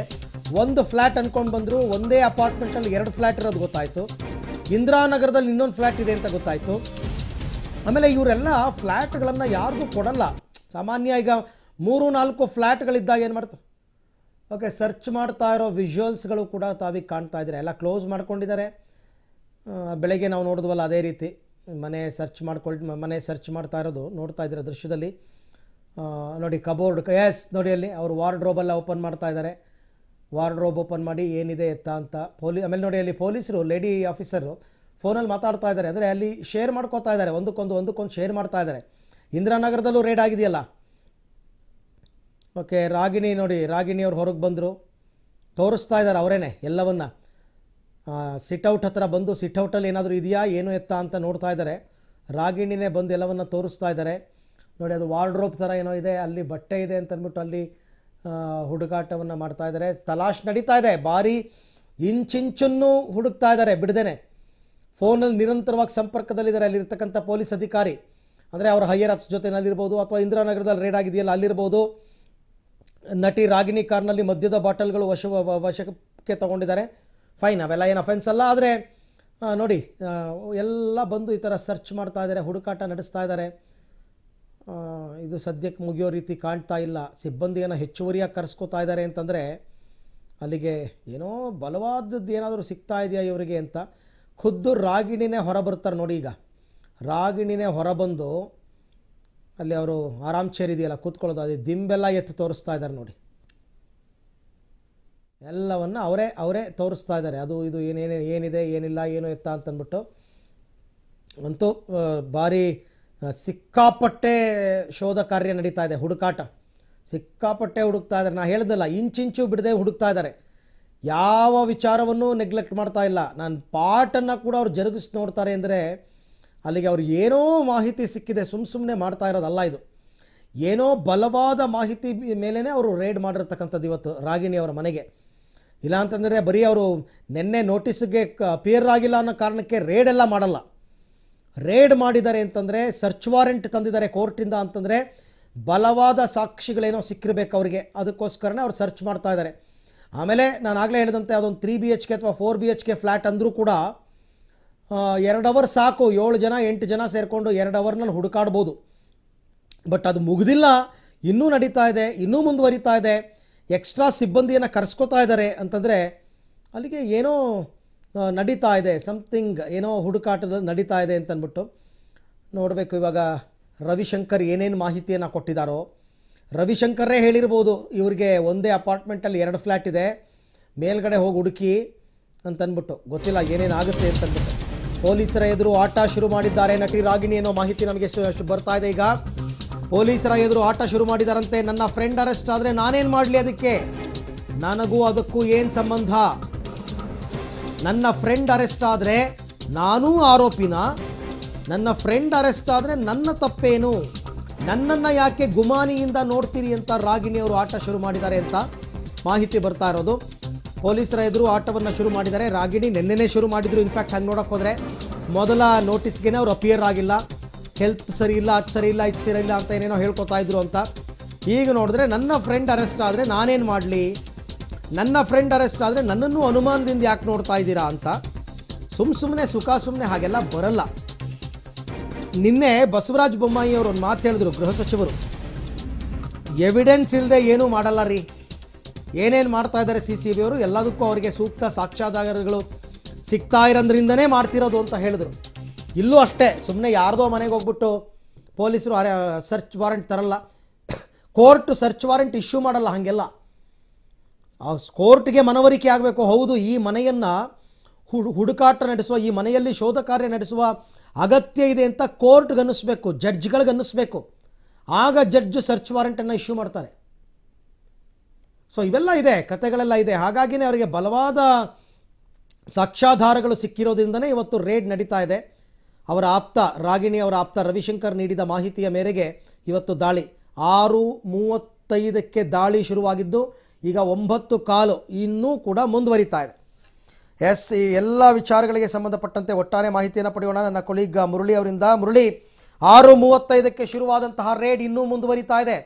A: ಒಂದು ಫ್ಲ್ಯಾಟ್ ಅಂದ್ಕೊಂಡು ಬಂದರೂ ಒಂದೇ ಅಪಾರ್ಟ್ಮೆಂಟಲ್ಲಿ ಎರಡು ಫ್ಲ್ಯಾಟ್ ಇರೋದು ಗೊತ್ತಾಯಿತು ಇಂದಿರಾನಗರದಲ್ಲಿ ಇನ್ನೊಂದು ಫ್ಲ್ಯಾಟ್ ಇದೆ ಅಂತ ಗೊತ್ತಾಯಿತು ಆಮೇಲೆ ಇವರೆಲ್ಲ ಫ್ಲ್ಯಾಟ್ಗಳನ್ನು ಯಾರಿಗೂ ಕೊಡಲ್ಲ ಸಾಮಾನ್ಯ ಈಗ ಮೂರು ನಾಲ್ಕು ಫ್ಲ್ಯಾಟ್ಗಳಿದ್ದಾಗ ಏನು ಮಾಡ್ತಾರೆ ಓಕೆ ಸರ್ಚ್ ಮಾಡ್ತಾ ಇರೋ ವಿಜುವಲ್ಸ್ಗಳು ಕೂಡ ತಾವಿಗೆ ಕಾಣ್ತಾ ಇದ್ದಾರೆ ಎಲ್ಲ ಕ್ಲೋಸ್ ಮಾಡ್ಕೊಂಡಿದ್ದಾರೆ ಬೆಳಗ್ಗೆ ನಾವು ನೋಡಿದ್ವಲ್ಲ ಅದೇ ರೀತಿ ಮನೆ ಸರ್ಚ್ ಮಾಡ್ಕೊಳ್ ಮನೆ ಸರ್ಚ್ ಮಾಡ್ತಾ ಇರೋದು ನೋಡ್ತಾ ಇದ್ದೀರ ದೃಶ್ಯದಲ್ಲಿ ನೋಡಿ ಕಬೋರ್ಡ್ ಎಸ್ ನೋಡಿ ಅಲ್ಲಿ ಅವರು ವಾರ್ಡ್ರೋಬೆಲ್ಲ ಓಪನ್ ಮಾಡ್ತಾ ಇದ್ದಾರೆ ವಾರ್ಡ್ರೋಬ್ ಓಪನ್ ಮಾಡಿ ಏನಿದೆ ಎತ್ತ ಅಂತ ಪೊಲೀ ಆಮೇಲೆ ನೋಡಿ ಅಲ್ಲಿ ಪೊಲೀಸರು ಲೇಡಿ ಆಫೀಸರು ಫೋನಲ್ಲಿ ಮಾತಾಡ್ತಾ ಇದ್ದಾರೆ ಅಂದರೆ ಅಲ್ಲಿ ಶೇರ್ ಮಾಡ್ಕೋತಾ ಇದ್ದಾರೆ ಒಂದಕ್ಕೊಂದು ಒಂದಕ್ಕೊಂದು ಶೇರ್ ಮಾಡ್ತಾ ಇದ್ದಾರೆ ಇಂದಿರಾನಗರದಲ್ಲೂ ರೇಡ್ ಆಗಿದೆಯಲ್ಲ ಓಕೆ ರಾಗಿಣಿ ನೋಡಿ ರಾಗಿಣಿಯವ್ರು ಹೊರಗೆ ಬಂದರು ತೋರಿಸ್ತಾ ಇದ್ದಾರೆ ಅವರೇನೆ ಎಲ್ಲವನ್ನು ಸಿಟೌಟ್ ಹತ್ರ ಬಂದು ಸಿಟೌಟಲ್ಲಿ ಏನಾದರೂ ಇದೆಯಾ ಏನು ಎತ್ತ ಅಂತ ನೋಡ್ತಾ ಇದ್ದಾರೆ ರಾಗಿಣಿನೇ ಬಂದು ಎಲ್ಲವನ್ನು ತೋರಿಸ್ತಾ ಇದ್ದಾರೆ ನೋಡಿ ಅದು ವಾರ್ಡ್ರೋಬ್ ಥರ ಏನೋ ಇದೆ ಅಲ್ಲಿ ಬಟ್ಟೆ ಇದೆ ಅಂತಂದ್ಬಿಟ್ಟು ಅಲ್ಲಿ ಹುಡುಕಾಟವನ್ನು ಮಾಡ್ತಾ ಇದ್ದಾರೆ ತಲಾಶ್ ನಡೀತಾ ಇದೆ ಭಾರಿ ಇಂಚಿಂಚನ್ನು ಹುಡುಕ್ತಾ ಇದ್ದಾರೆ ಬಿಡದೇನೆ ಫೋನಲ್ಲಿ ನಿರಂತರವಾಗಿ ಸಂಪರ್ಕದಲ್ಲಿದ್ದಾರೆ ಅಲ್ಲಿರ್ತಕ್ಕಂಥ ಪೊಲೀಸ್ ಅಧಿಕಾರಿ ಅಂದರೆ ಅವರ ಹೈಯರ್ ಅಪ್ಸ್ ಅಲ್ಲಿರ್ಬೋದು ಅಥವಾ ಇಂದಿರಾನಗರದಲ್ಲಿ ರೇಡ್ ಆಗಿದೆಯಲ್ಲ ಅಲ್ಲಿರ್ಬೋದು ನಟಿ ರಾಗಿಣಿ ಕಾರ್ನಲ್ಲಿ ಮದ್ಯದ ಬಾಟಲ್ಗಳು ವಶ ವಶಕ್ಕೆ ತೊಗೊಂಡಿದ್ದಾರೆ ಫೈನ್ ಅವೆಲ್ಲ ಏನು ಅಫೆನ್ಸ್ ಅಲ್ಲ ಆದರೆ ನೋಡಿ ಎಲ್ಲ ಬಂದು ಈ ಥರ ಸರ್ಚ್ ಮಾಡ್ತಾ ಇದ್ದಾರೆ ಹುಡುಕಾಟ ನಡೆಸ್ತಾ ಇದ್ದಾರೆ ಇದು ಸದ್ಯಕ್ಕೆ ಮುಗಿಯೋ ರೀತಿ ಕಾಣ್ತಾ ಇಲ್ಲ ಸಿಬ್ಬಂದಿಯನ್ನು ಹೆಚ್ಚುವರಿಯಾಗಿ ಕರೆಸ್ಕೋತಾ ಇದ್ದಾರೆ ಅಂತಂದರೆ ಅಲ್ಲಿಗೆ ಏನೋ ಬಲವಾದದ್ದು ಏನಾದರೂ ಸಿಗ್ತಾ ಇದೆಯಾ ಇವರಿಗೆ ಅಂತ ಖುದ್ದು ರಾಗಿಣಿನೇ ಹೊರಬರ್ತಾರೆ ನೋಡಿ ಈಗ ರಾಗಿಣಿನೇ ಹೊರಬಂದು ಅಲ್ಲಿ ಅವರು ಆರಾಮ್ ಚೇರ್ ಇದೆಯಲ್ಲ ಕೂತ್ಕೊಳ್ಳೋದು ಅದೇ ದಿಂಬೆಲ್ಲ ಎತ್ತು ತೋರಿಸ್ತಾ ಇದ್ದಾರೆ ನೋಡಿ ಎಲ್ಲವನ್ನು ಅವರೇ ಅವರೇ ತೋರಿಸ್ತಾ ಇದ್ದಾರೆ ಅದು ಇದು ಏನೇನು ಏನಿದೆ ಏನಿಲ್ಲ ಏನು ಎತ್ತ ಅಂತಂದ್ಬಿಟ್ಟು ಅಂತೂ ಭಾರಿ ಸಿಕ್ಕಾಪಟ್ಟೆ ಶೋಧ ಕಾರ್ಯ ನಡೀತಾ ಇದೆ ಹುಡುಕಾಟ ಸಿಕ್ಕಾಪಟ್ಟೆ ಹುಡುಕ್ತಾ ಇದ್ದಾರೆ ನಾನು ಹೇಳ್ದಲ್ಲ ಇಂಚಿಂಚು ಬಿಡದೆ ಹುಡುಕ್ತಾ ಇದ್ದಾರೆ ಯಾವ ವಿಚಾರವನ್ನು ನೆಗ್ಲೆಕ್ಟ್ ಮಾಡ್ತಾ ಇಲ್ಲ ನಾನು ಪಾಟನ್ನು ಕೂಡ ಅವ್ರು ಜರುಗಿಸಿ ನೋಡ್ತಾರೆ ಅಂದರೆ ಅಲ್ಲಿಗೆ ಅವ್ರಿಗೆ ಏನೋ ಮಾಹಿತಿ ಸಿಕ್ಕಿದೆ ಸುಮ್ಮ ಸುಮ್ಮನೆ ಮಾಡ್ತಾ ಇರೋದಲ್ಲ ಇದು ಏನೋ ಬಲವಾದ ಮಾಹಿತಿ ಮೇಲೇ ಅವರು ರೇಡ್ ಮಾಡಿರ್ತಕ್ಕಂಥದ್ದು ಇವತ್ತು ರಾಗಿಣಿ ಅವರ ಮನೆಗೆ ಇಲ್ಲ ಅಂತಂದರೆ ಬರೀ ಅವರು ನಿನ್ನೆ ನೋಟಿಸ್ಗೆ ಅಪಿಯರ್ ಆಗಿಲ್ಲ ಅನ್ನೋ ಕಾರಣಕ್ಕೆ ರೇಡ್ ಎಲ್ಲ ಮಾಡಲ್ಲ ರೇಡ್ ಮಾಡಿದ್ದಾರೆ ಅಂತಂದರೆ ಸರ್ಚ್ ವಾರೆಂಟ್ ತಂದಿದ್ದಾರೆ ಕೋರ್ಟಿಂದ ಅಂತಂದರೆ ಬಲವಾದ ಸಾಕ್ಷಿಗಳೇನೋ ಸಿಕ್ಕಿರಬೇಕು ಅವರಿಗೆ ಅದಕ್ಕೋಸ್ಕರನೇ ಅವ್ರು ಸರ್ಚ್ ಮಾಡ್ತಾ ಇದ್ದಾರೆ ಆಮೇಲೆ ನಾನು ಆಗಲೇ ಹೇಳಿದಂತೆ ಅದೊಂದು ತ್ರೀ ಬಿ ಎಚ್ ಕೆ ಅಥವಾ four B H K flat ಅಂದರೂ ಕೂಡ ಎರಡು ಅವರ್ ಸಾಕು ಏಳು ಜನ ಎಂಟು ಜನ ಸೇರಿಕೊಂಡು ಎರಡು ಅವರ್ನಲ್ಲಿ ಹುಡುಕಾಡ್ಬೋದು ಬಟ್ ಅದು ಮುಗಿದಿಲ್ಲ ಇನ್ನೂ ನಡೀತಾ ಇದೆ ಇನ್ನೂ ಮುಂದುವರಿತಾ ಇದೆ ಎಕ್ಸ್ಟ್ರಾ ಸಿಬ್ಬಂದಿಯನ್ನು ಕರೆಸ್ಕೋತಾ ಇದ್ದಾರೆ ಅಂತಂದರೆ ಅಲ್ಲಿಗೆ ಏನೋ ನಡೀತಾ ಇದೆ ಸಮ್ಥಿಂಗ್ ಏನೋ ಹುಡುಕಾಟದ ನಡೀತಾ ಇದೆ ಅಂತನ್ಬಿಟ್ಟು ನೋಡಬೇಕು ಇವಾಗ ರವಿಶಂಕರ್ ಏನೇನು ಮಾಹಿತಿಯನ್ನು ಕೊಟ್ಟಿದ್ದಾರೋ ರವಿಶಂಕರೇ ಹೇಳಿರ್ಬೋದು ಇವರಿಗೆ ಒಂದೇ ಅಪಾರ್ಟ್ಮೆಂಟಲ್ಲಿ ಎರಡು ಫ್ಲ್ಯಾಟ್ ಇದೆ ಮೇಲ್ಗಡೆ ಹೋಗಿ ಹುಡುಕಿ ಅಂತನ್ಬಿಟ್ಟು ಗೊತ್ತಿಲ್ಲ ಏನೇನು ಆಗುತ್ತೆ ಅಂತನ್ಬಿಟ್ಟು ಪೊಲೀಸರ ಎದುರು ಆಟ ಶುರು ಮಾಡಿದ್ದಾರೆ ನಟಿ ರಾಗಿಣಿ ಅನ್ನೋ ಮಾಹಿತಿ ನಮಗೆ ಬರ್ತಾ ಇದೆ ಈಗ ಪೊಲೀಸರ ಎದುರು ಆಟ ಶುರು ಮಾಡಿದಾರಂತೆ ನನ್ನ ಫ್ರೆಂಡ್ ಅರೆಸ್ಟ್ ಆದರೆ ನಾನೇನು ಮಾಡಲಿ ಅದಕ್ಕೆ ನನಗೂ ಅದಕ್ಕೂ ಏನು ಸಂಬಂಧ ನನ್ನ ಫ್ರೆಂಡ್ ಅರೆಸ್ಟ್ ಆದರೆ ನಾನೂ ಆರೋಪಿನ ನನ್ನ ಫ್ರೆಂಡ್ ಅರೆಸ್ಟ್ ಆದರೆ ನನ್ನ ತಪ್ಪೇನು ನನ್ನನ್ನು ಯಾಕೆ ಗುಮಾನಿಯಿಂದ ನೋಡ್ತೀರಿ ಅಂತ ರಾಗಿಣಿ ಅವರು ಆಟ ಶುರು ಮಾಡಿದ್ದಾರೆ ಅಂತ ಮಾಹಿತಿ ಬರ್ತಾ ಇರೋದು ಪೊಲೀಸರ ಎದುರು ಆಟವನ್ನು ಶುರು ಮಾಡಿದ್ದಾರೆ ರಾಗಿಣಿ ನೆನ್ನೆನೇ ಶುರು ಮಾಡಿದ್ರು ಇನ್ಫ್ಯಾಕ್ಟ್ ಹಂಗೆ ನೋಡಕ್ಕೆ ಹೋದರೆ ಮೊದಲ ನೋಟಿಸ್ಗೆ ಅವ್ರು ಅಪಿಯರ್ ಆಗಿಲ್ಲ ಹೆಲ್ತ್ ಸರಿ ಇಲ್ಲ ಅದು ಸರಿ ಇಲ್ಲ ಇದು ಸರಿ ಇಲ್ಲ ಅಂತ ಏನೇನೋ ಹೇಳ್ಕೊತಾ ಇದ್ರು ಅಂತ ಈಗ ನೋಡಿದ್ರೆ ನನ್ನ ಫ್ರೆಂಡ್ ಅರೆಸ್ಟ್ ಆದರೆ ನಾನೇನು ಮಾಡಲಿ ನನ್ನ ಫ್ರೆಂಡ್ ಅರೆಸ್ಟ್ ಆದರೆ ನನ್ನನ್ನು ಅನುಮಾನದಿಂದ ಯಾಕೆ ನೋಡ್ತಾ ಇದ್ದೀರಾ ಅಂತ ಸುಮ್ ಸುಮ್ಮನೆ ಸುಖ ಸುಮ್ಮನೆ ಹಾಗೆಲ್ಲ ಬರಲ್ಲ ನಿನ್ನೆ ಬಸವರಾಜ ಬೊಮ್ಮಾಯಿ ಅವರು ಒಂದು ಮಾತು ಹೇಳಿದ್ರು ಗೃಹ ಸಚಿವರು ಎವಿಡೆನ್ಸ್ ಇಲ್ಲದೆ ಏನೂ ಮಾಡಲ್ಲ ರೀ ಏನೇನು ಮಾಡ್ತಾ ಇದ್ದಾರೆ ಸಿ ಸಿ ಬಿ ಅವರು ಎಲ್ಲದಕ್ಕೂ ಅವರಿಗೆ ಸೂಕ್ತ ಸಾಕ್ಷ್ಯಾಧಾರಗಳು ಸಿಗ್ತಾ ಇರೋದ್ರಿಂದನೇ ಮಾಡ್ತಿರೋದು ಅಂತ ಹೇಳಿದ್ರು ಇಲ್ಲೂ ಅಷ್ಟೇ ಸುಮ್ಮನೆ ಯಾರ್ದೋ ಮನೆಗೆ ಹೋಗ್ಬಿಟ್ಟು ಪೊಲೀಸರು ಸರ್ಚ್ ವಾರೆಂಟ್ ತರಲ್ಲ ಕೋರ್ಟ್ ಸರ್ಚ್ ವಾರೆಂಟ್ ಇಶ್ಯೂ ಮಾಡಲ್ಲ ಹಾಗೆಲ್ಲ ಕೋರ್ಟ್ಗೆ ಮನವರಿಕೆ ಆಗಬೇಕು ಹೌದು ಈ ಮನೆಯನ್ನು ಹುಡುಕಾಟ ನಡೆಸುವ ಈ ಮನೆಯಲ್ಲಿ ಶೋಧ ಕಾರ್ಯ ನಡೆಸುವ ಅಗತ್ಯ ಇದೆ ಅಂತ ಕೋರ್ಟ್ಗನ್ನಿಸ್ಬೇಕು ಜಡ್ಜ್ಗಳಿಗನ್ನಿಸ್ಬೇಕು ಆಗ ಜಡ್ಜ್ ಸರ್ಚ್ ವಾರೆಂಟನ್ನು ಇಶ್ಯೂ ಮಾಡ್ತಾರೆ ಸೊ ಇವೆಲ್ಲ ಇದೆ ಕತೆಗಳೆಲ್ಲ ಇದೆ ಹಾಗಾಗಿನೇ ಅವರಿಗೆ ಬಲವಾದ ಸಾಕ್ಷ್ಯಾಧಾರಗಳು ಸಿಕ್ಕಿರೋದ್ರಿಂದನೇ ಇವತ್ತು ರೇಡ್ ನಡೀತಾ ಇದೆ ಅವರ ಆಪ್ತ ರಾಗಿಣಿ ಅವರ ಆಪ್ತ ರವಿಶಂಕರ್ ನೀಡಿದ ಮಾಹಿತಿಯ ಮೇರೆಗೆ ಇವತ್ತು ದಾಳಿ ಆರು ಮೂವತ್ತೈದಕ್ಕೆ ದಾಳಿ ಶುರುವಾಗಿದ್ದು ಈಗ ಒಂಬತ್ತು ಕಾಲು ಇನ್ನೂ ಕೂಡ ಮುಂದುವರಿತಾ ಇದೆ ಎಸ್ ಈ ಎಲ್ಲ ವಿಚಾರಗಳಿಗೆ ಸಂಬಂಧಪಟ್ಟಂತೆ ಒಟ್ಟಾರೆ ಮಾಹಿತಿಯನ್ನು ಪಡೆಯೋಣ ನನ್ನ ಕೊಲೀಗ್ ಮುರಳಿ ಅವರಿಂದ ಮುರಳಿ ಆರು ಮೂವತ್ತೈದಕ್ಕೆ ಶುರುವಾದಂತಹ ರೇಡ್ ಇನ್ನೂ ಮುಂದುವರಿತಾ ಇದೆ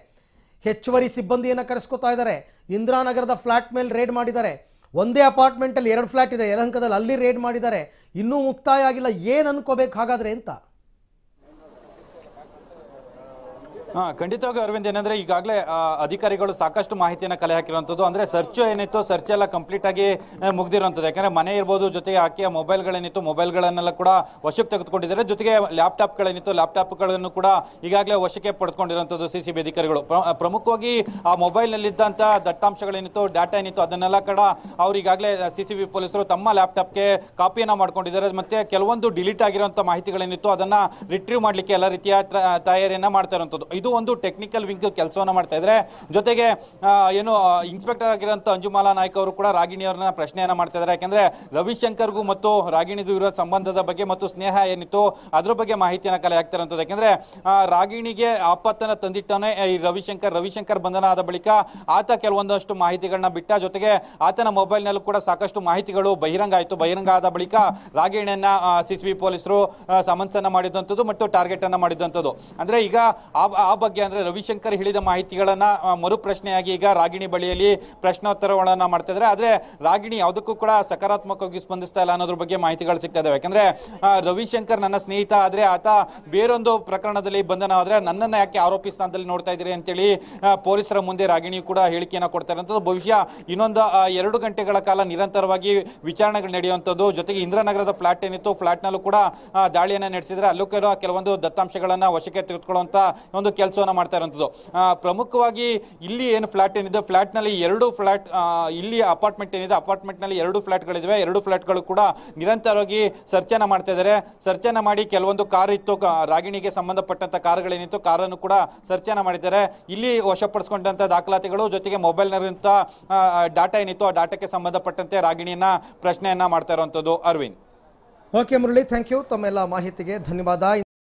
A: ಹೆಚ್ಚುವರಿ ಸಿಬ್ಬಂದಿಯನ್ನು ಕರೆಸ್ಕೊತಾ ಇದ್ದಾರೆ ಇಂದಿರಾನಗರದ ಫ್ಲಾಟ್ ಮೇಲೆ ರೇಡ್ ಮಾಡಿದ್ದಾರೆ ಒಂದೇ ಅಪಾರ್ಟ್ಮೆಂಟಲ್ಲಿ ಎರಡು ಫ್ಲಾಟ್ ಇದೆ ಯಲಹಂಕದಲ್ಲಿ ಅಲ್ಲಿ ರೇಡ್ ಮಾಡಿದ್ದಾರೆ ಇನ್ನೂ ಮುಕ್ತಾಯ ಆಗಿಲ್ಲ ಏನು ಅನ್ಕೋಬೇಕು ಹಾಗಾದರೆ ಅಂತ
C: ಹಾಂ ಖಂಡಿತವಾಗಿ ಅರವಿಂದ್ ಏನಂದ್ರೆ ಈಗಾಗಲೇ ಅಧಿಕಾರಿಗಳು ಸಾಕಷ್ಟು ಮಾಹಿತಿಯನ್ನು ಕಲೆ ಹಾಕಿರುವಂಥದ್ದು ಅಂದ್ರೆ ಸರ್ಚ್ ಏನಿತ್ತು ಸರ್ಚ್ ಎಲ್ಲ ಕಂಪ್ಲೀಟ್ ಆಗಿ ಮುಗ್ದಿರುವಂಥದ್ದು ಯಾಕಂದ್ರೆ ಮನೆ ಇರ್ಬೋದು ಜೊತೆಗೆ ಆಕೆಯ ಮೊಬೈಲ್ಗಳೇನಿತ್ತು ಮೊಬೈಲ್ಗಳನ್ನೆಲ್ಲ ಕೂಡ ವಶಕ್ಕೆ ತೆಗೆದುಕೊಂಡಿದ್ದಾರೆ ಜೊತೆಗೆ ಲ್ಯಾಪ್ಟಾಪ್ಗಳೇನಿತ್ತು ಲ್ಯಾಪ್ಟಾಪ್ಗಳನ್ನು ಕೂಡ ಈಗಾಗಲೇ ವಶಕ್ಕೆ ಪಡೆದುಕೊಂಡಿರುವಂಥದ್ದು ಸಿ ಸಿ ಬಿ ಅಧಿಕಾರಿಗಳು ಪ್ರಮುಖವಾಗಿ ಆ ಮೊಬೈಲ್ನಲ್ಲಿದ್ದಂಥ ದತ್ತಾಂಶಗಳೇನಿತ್ತು ಡಾಟಾ ಏನಿತ್ತು ಅದನ್ನೆಲ್ಲ ಕೂಡ ಅವ್ರು ಈಗಾಗಲೇ ಸಿ ಸಿ ಬಿ ಪೊಲೀಸರು ತಮ್ಮ ಲ್ಯಾಪ್ಟಾಪ್ಗೆ ಕಾಪಿಯನ್ನು ಮಾಡ್ಕೊಂಡಿದ್ದಾರೆ ಮತ್ತು ಕೆಲವೊಂದು ಡಿಲೀಟ್ ಆಗಿರುವಂಥ ಮಾಹಿತಿಗಳೇನಿತ್ತು ಅದನ್ನು ರಿಟ್ರೀವ್ ಮಾಡಲಿಕ್ಕೆ ಎಲ್ಲ ರೀತಿಯ ತಯಾರಿಯನ್ನು ಮಾಡ್ತಾ ಇರುವಂಥದ್ದು ಇದು ಒಂದು ಟೆಕ್ನಿಕಲ್ ವಿಂಗ್ ಕೆಲಸವನ್ನು ಮಾಡ್ತಾ ಇದ್ದಾರೆ ಜೊತೆಗೆ ಏನು ಇನ್ಸ್ಪೆಕ್ಟರ್ ಆಗಿರೋಂಥ ಅಂಜುಮಾಲಾ ನಾಯ್ಕ ಅವರು ಕೂಡ ರಾಗಿಣಿ ಅವರನ್ನ ಪ್ರಶ್ನೆಯನ್ನು ಮಾಡ್ತಾ ಇದ್ದಾರೆ ಯಾಕಂದ್ರೆ ರವಿಶಂಕರ್ಗೂ ಮತ್ತು ರಾಗಿಣಿಗೂ ಇರೋ ಸಂಬಂಧದ ಬಗ್ಗೆ ಮತ್ತು ಸ್ನೇಹ ಏನಿತ್ತು ಅದ್ರ ಬಗ್ಗೆ ಮಾಹಿತಿಯನ್ನು ಕಲೆ ಹಾಕ್ತಾರೆ ಅಂತದ್ದು ರಾಗಿಣಿಗೆ ಆಪತ್ತನ್ನು ತಂದಿಟ್ಟನೆ ಈ ರವಿಶಂಕರ್ ರವಿಶಂಕರ್ ಬಂಧನ ಆದ ಬಳಿಕ ಆತ ಕೆಲವೊಂದಷ್ಟು ಮಾಹಿತಿಗಳನ್ನ ಬಿಟ್ಟ ಜೊತೆಗೆ ಆತನ ಮೊಬೈಲ್ನಲ್ಲೂ ಕೂಡ ಸಾಕಷ್ಟು ಮಾಹಿತಿಗಳು ಬಹಿರಂಗ ಆಯಿತು ಬಹಿರಂಗ ಆದ ಬಳಿಕ ರಾಗಿಣಿಯನ್ನ ಸಿ ಪೊಲೀಸರು ಸಮನ್ಸನ್ನು ಮಾಡಿದಂಥದ್ದು ಮತ್ತು ಟಾರ್ಗೆಟನ್ನು ಮಾಡಿದಂಥದ್ದು ಅಂದರೆ ಈಗ ಆ ಆ ಬಗ್ಗೆ ಅಂದರೆ ರವಿಶಂಕರ್ ಹೇಳಿದ ಮಾಹಿತಿಗಳನ್ನು ಮರುಪ್ರಶ್ನೆಯಾಗಿ ಈಗ ರಾಗಿಣಿ ಬಳಿಯಲ್ಲಿ ಪ್ರಶ್ನೋತ್ತರಗಳನ್ನು ಮಾಡ್ತಾ ಇದ್ದಾರೆ ಆದರೆ ರಾಗಿಣಿ ಯಾವುದಕ್ಕೂ ಕೂಡ ಸಕಾರಾತ್ಮಕವಾಗಿ ಸ್ಪಂದಿಸ್ತಾ ಇಲ್ಲ ಅನ್ನೋದ್ರ ಬಗ್ಗೆ ಮಾಹಿತಿಗಳು ಸಿಗ್ತಾ ಇದ್ದಾವೆ ಯಾಕಂದರೆ ರವಿಶಂಕರ್ ನನ್ನ ಸ್ನೇಹಿತ ಆದರೆ ಆತ ಬೇರೊಂದು ಪ್ರಕರಣದಲ್ಲಿ ಬಂಧನ ಆದ್ರೆ ನನ್ನನ್ನು ಯಾಕೆ ಆರೋಪಿ ಸ್ಥಾನದಲ್ಲಿ ನೋಡ್ತಾ ಇದ್ದೀರಿ ಅಂತೇಳಿ ಪೊಲೀಸರ ಮುಂದೆ ರಾಗಿಣಿ ಕೂಡ ಹೇಳಿಕೆಯನ್ನು ಕೊಡ್ತಾ ಇರೋಂಥದ್ದು ಭವಿಷ್ಯ ಇನ್ನೊಂದು ಎರಡು ಗಂಟೆಗಳ ಕಾಲ ನಿರಂತರವಾಗಿ ವಿಚಾರಣೆಗಳು ನಡೆಯುವಂಥದ್ದು ಜೊತೆಗೆ ಇಂದ್ರನಗರದ ಫ್ಲಾಟ್ ಏನಿತ್ತು ಫ್ಲಾಟ್ನಲ್ಲೂ ಕೂಡ ದಾಳಿಯನ್ನು ನಡೆಸಿದರೆ ಅಲ್ಲೂ ಕೂಡ ಕೆಲವೊಂದು ದತ್ತಾಂಶಗಳನ್ನು ವಶಕ್ಕೆ ತೆಗೆದುಕೊಳ್ಳುವಂಥ ಒಂದು ಕೆಲಸವನ್ನು ಮಾಡ್ತಾ ಇರುವಂಥದ್ದು ಪ್ರಮುಖವಾಗಿ ಇಲ್ಲಿ ಏನು ಫ್ಲಾಟ್ ಏನಿದೆ ನಲ್ಲಿ ಎರಡು ಫ್ಲಾಟ್ ಇಲ್ಲಿ ಅಪಾರ್ಟ್ಮೆಂಟ್ ಏನಿದೆ ಅಪಾರ್ಟ್ಮೆಂಟ್ನಲ್ಲಿ ಎರಡು ಫ್ಲಾಟ್ಗಳಿವೆ ಎರಡು ಗಳು ಕೂಡ ನಿರಂತರವಾಗಿ ಸರ್ಚನ ಮಾಡ್ತಾ ಇದ್ದಾರೆ ಸರ್ಚನ ಮಾಡಿ ಕೆಲವೊಂದು ಕಾರ್ ಇತ್ತು ರಾಗಿಣಿಗೆ ಸಂಬಂಧಪಟ್ಟಂಥ ಕಾರ್ಗಳೇನಿತ್ತು ಕಾರನ್ನು ಕೂಡ ಸರ್ಚನ ಮಾಡಿದ್ದಾರೆ ಇಲ್ಲಿ ವಶಪಡಿಸ್ಕೊಂಡಂಥ ದಾಖಲಾತಿಗಳು ಜೊತೆಗೆ ಮೊಬೈಲ್ನಲ್ಲಿರುವಂಥ ಡಾಟಾ ಏನಿತ್ತು ಆ ಡಾಟಾಕ್ಕೆ ಸಂಬಂಧಪಟ್ಟಂತೆ ರಾಗಿಣಿಯನ್ನ ಪ್ರಶ್ನೆಯನ್ನ ಮಾಡ್ತಾ ಇರುವಂಥದ್ದು Arvind
A: okay Murali thank you ತಮ್ಮೆಲ್ಲ ಮಾಹಿತಿಗೆ ಧನ್ಯವಾದ